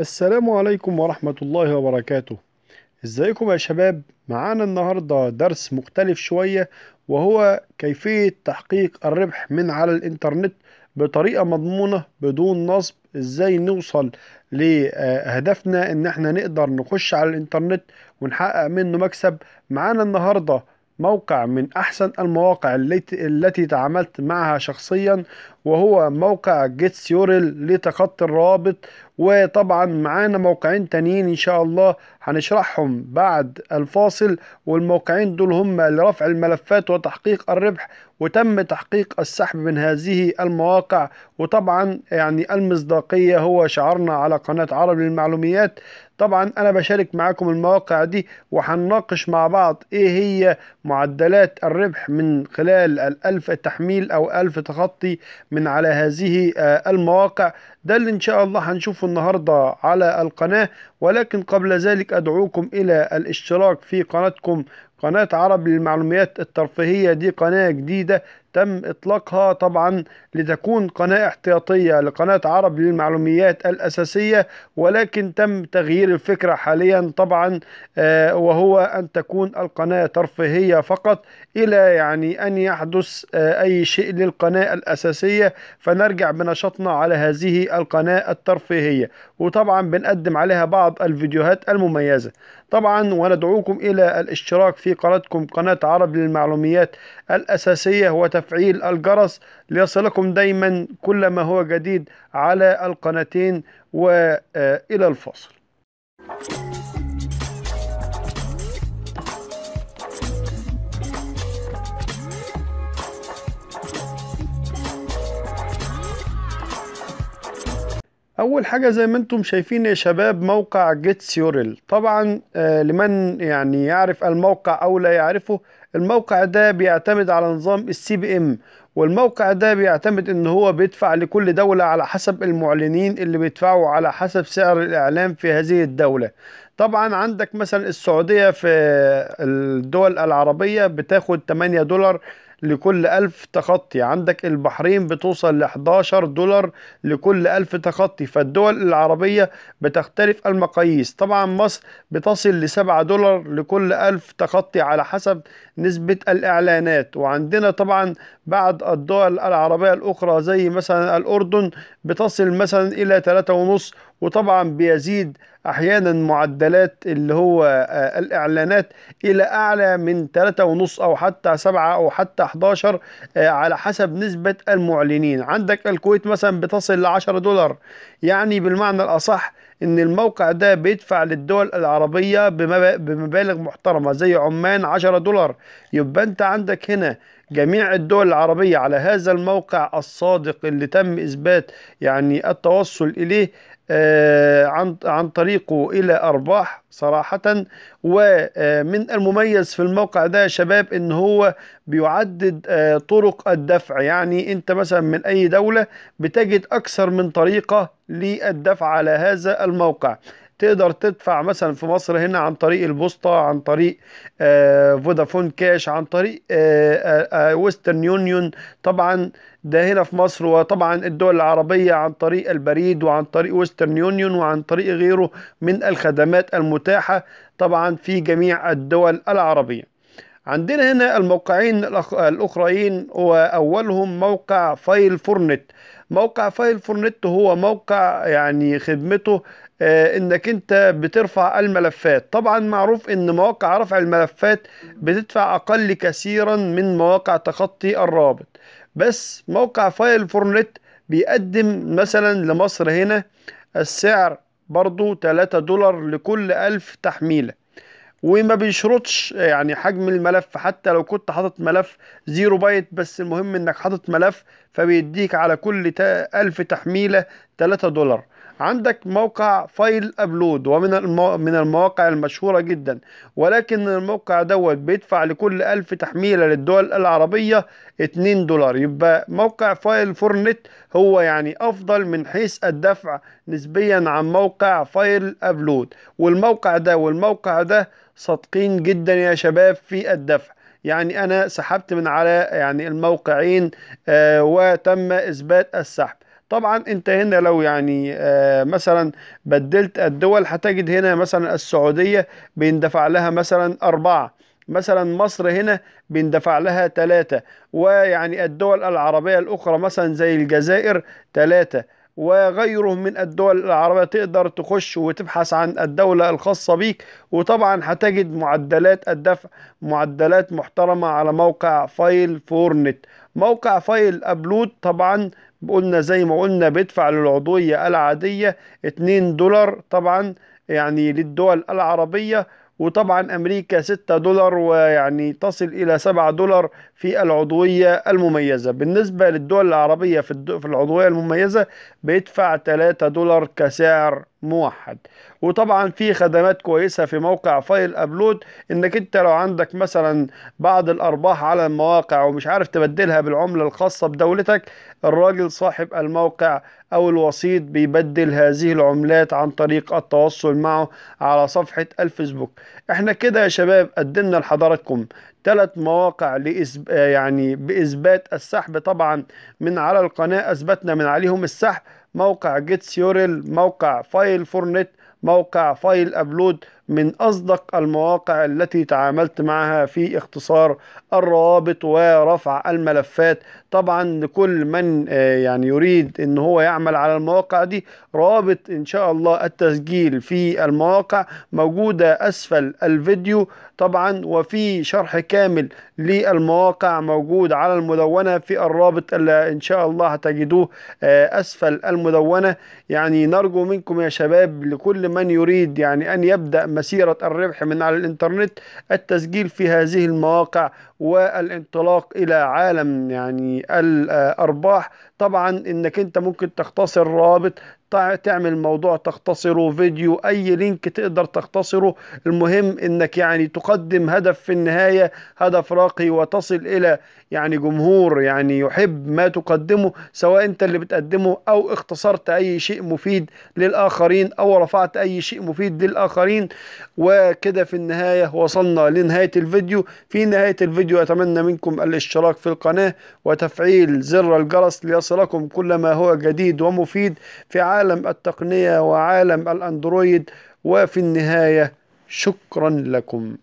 السلام عليكم ورحمة الله وبركاته ازيكم يا شباب معانا النهاردة درس مختلف شوية وهو كيفية تحقيق الربح من على الانترنت بطريقة مضمونة بدون نصب ازاي نوصل لهدفنا ان احنا نقدر نخش على الانترنت ونحقق منه مكسب معانا النهاردة موقع من أحسن المواقع التي تعاملت معها شخصيا وهو موقع جيتسيوريل سيورل لتخطي الروابط وطبعا معانا موقعين تانيين ان شاء الله هنشرحهم بعد الفاصل والموقعين دول هم لرفع الملفات وتحقيق الربح وتم تحقيق السحب من هذه المواقع وطبعا يعني المصداقية هو شعارنا على قناة عرب للمعلوميات طبعا انا بشارك معاكم المواقع دي وهنناقش مع بعض ايه هي معدلات الربح من خلال الالف تحميل او الف تخطي من على هذه آه، المواقع ده اللي ان شاء الله هنشوفه النهاردة على القناة ولكن قبل ذلك ادعوكم الى الاشتراك في قناتكم قناة عرب للمعلومات الترفيهية دي قناة جديدة تم إطلاقها طبعا لتكون قناة احتياطية لقناة عرب للمعلومات الأساسية ولكن تم تغيير الفكرة حاليا طبعا آه، وهو أن تكون القناة ترفيهية فقط إلى يعني أن يحدث آه، أي شيء للقناة الأساسية فنرجع بنشاطنا على هذه القناة الترفيهية وطبعا بنقدم عليها بعض الفيديوهات المميزة طبعا وندعوكم إلى الاشتراك في قناتكم قناة عرب للمعلوميات الأساسية وتفعيل الجرس ليصلكم دايما كل ما هو جديد على القناتين وإلى آه، الفصل اول حاجه زي ما انتم شايفين يا شباب موقع جيت سيوريل طبعا آه، لمن يعني يعرف الموقع او لا يعرفه الموقع ده بيعتمد على نظام السي بي ام والموقع ده بيعتمد ان هو بيدفع لكل دولة على حسب المعلنين اللي بيدفعوا على حسب سعر الاعلام في هذه الدولة طبعا عندك مثلا السعودية في الدول العربية بتاخد 8 دولار لكل ألف تخطي عندك البحرين بتوصل ل 11 دولار لكل ألف تخطي فالدول العربية بتختلف المقاييس طبعا مصر بتصل ل 7 دولار لكل ألف تخطي على حسب نسبة الإعلانات وعندنا طبعا بعض الدول العربية الأخرى زي مثلا الأردن بتصل مثلا إلى ثلاثة ونص وطبعا بيزيد أحيانا معدلات اللي هو آه، الإعلانات إلى أعلى من ثلاثة ونص أو حتى سبعة أو حتى 11 آه، على حسب نسبة المعلنين عندك الكويت مثلا بتصل لعشرة دولار يعني بالمعنى الأصح ان الموقع ده بيدفع للدول العربية بمبالغ محترمة زي عمان 10 دولار يبقى انت عندك هنا جميع الدول العربية على هذا الموقع الصادق اللي تم إثبات يعني التوصل إليه آه، عن عن طريقه الى ارباح صراحه ومن المميز في الموقع ده يا شباب ان هو بيعدد آه، طرق الدفع يعني انت مثلا من اي دوله بتجد اكثر من طريقه للدفع على هذا الموقع تقدر تدفع مثلا في مصر هنا عن طريق البوسطة عن طريق آه، فودافون كاش عن طريق آه، آه، ويسترن يونيون طبعا ده هنا في مصر وطبعا الدول العربية عن طريق البريد وعن طريق ويسترن يونيون وعن طريق غيره من الخدمات المتاحة طبعا في جميع الدول العربية عندنا هنا الموقعين الأخرين وأولهم موقع فايل فورنت موقع فايل فورنت هو موقع يعني خدمته آه، انك انت بترفع الملفات طبعا معروف ان مواقع رفع الملفات بتدفع اقل كثيرا من مواقع تخطي الرابط بس موقع فايل فورنت بيقدم مثلا لمصر هنا السعر برضو 3 دولار لكل ألف تحميلة وما بيشرطش يعني حجم الملف حتى لو كنت حاطط ملف زيرو بايت بس المهم انك حاطط ملف فبيديك على كل ألف تحميلة 3 دولار عندك موقع فايل ابلود ومن المو... من المواقع المشهوره جدا ولكن الموقع دوت بيدفع لكل ألف تحميله للدول العربيه 2 دولار يبقى موقع فايل فورنت هو يعني افضل من حيث الدفع نسبيا عن موقع فايل ابلود والموقع ده والموقع ده صادقين جدا يا شباب في الدفع يعني انا سحبت من على يعني الموقعين آه وتم اثبات السحب طبعا انت هنا لو يعني آه، مثلا بدلت الدول هتجد هنا مثلا السعودية بيندفع لها مثلا أربعة مثلا مصر هنا بيندفع لها ثلاثة ويعني الدول العربية الأخرى مثلا زي الجزائر ثلاثة وغيره من الدول العربية تقدر تخش وتبحث عن الدولة الخاصة بيك وطبعا هتجد معدلات الدفع معدلات محترمة على موقع فايل فورنت موقع فايل ابلود طبعا قلنا زي ما قلنا بيدفع للعضوية العادية 2 دولار طبعا يعني للدول العربية وطبعا امريكا 6 دولار ويعني تصل الى 7 دولار في العضويه المميزه بالنسبه للدول العربيه في, العضويه المميزه بيدفع 3 دولار كسعر موحد وطبعا في خدمات كويسة في موقع فايل ابلود انك انت لو عندك مثلا بعض الارباح على المواقع ومش عارف تبدلها بالعملة الخاصة بدولتك الراجل صاحب الموقع او الوسيط بيبدل هذه العملات عن طريق التواصل معه على صفحة الفيسبوك احنا كده يا شباب قدمنا لحضراتكم ثلاث مواقع لإسب... آه، يعني بإثبات السحب طبعا من على القناة أثبتنا من عليهم السحب موقع جيت سيوريل موقع فايل فورنت موقع فايل أبلود من أصدق المواقع التي تعاملت معها في اختصار الروابط ورفع الملفات طبعا لكل من آه، يعني يريد ان هو يعمل على المواقع دي روابط ان شاء الله التسجيل في المواقع موجودة اسفل الفيديو طبعا وفي شرح كامل للمواقع موجود على المدونة في الرابط اللي ان شاء الله هتجدوه آه، اسفل المدونة يعني نرجو منكم يا شباب لكل من يريد يعني ان يبدأ مسيرة الربح من على الإنترنت التسجيل في هذه المواقع والانطلاق الى عالم يعني الارباح طبعا انك انت ممكن تختصر رابط تعمل موضوع تختصره فيديو اي لينك تقدر تختصره المهم انك يعني تقدم هدف في النهاية هدف راقي وتصل الى يعني جمهور يعني يحب ما تقدمه سواء انت اللي بتقدمه او اختصرت اي شيء مفيد للاخرين او رفعت اي شيء مفيد للاخرين وكده في النهاية وصلنا لنهاية الفيديو في نهاية الفيديو الفيديو أتمنى منكم الاشتراك في القناة وتفعيل زر الجرس ليصلكم كل ما هو جديد ومفيد في عالم التقنية وعالم الأندرويد وفي النهاية شكرا لكم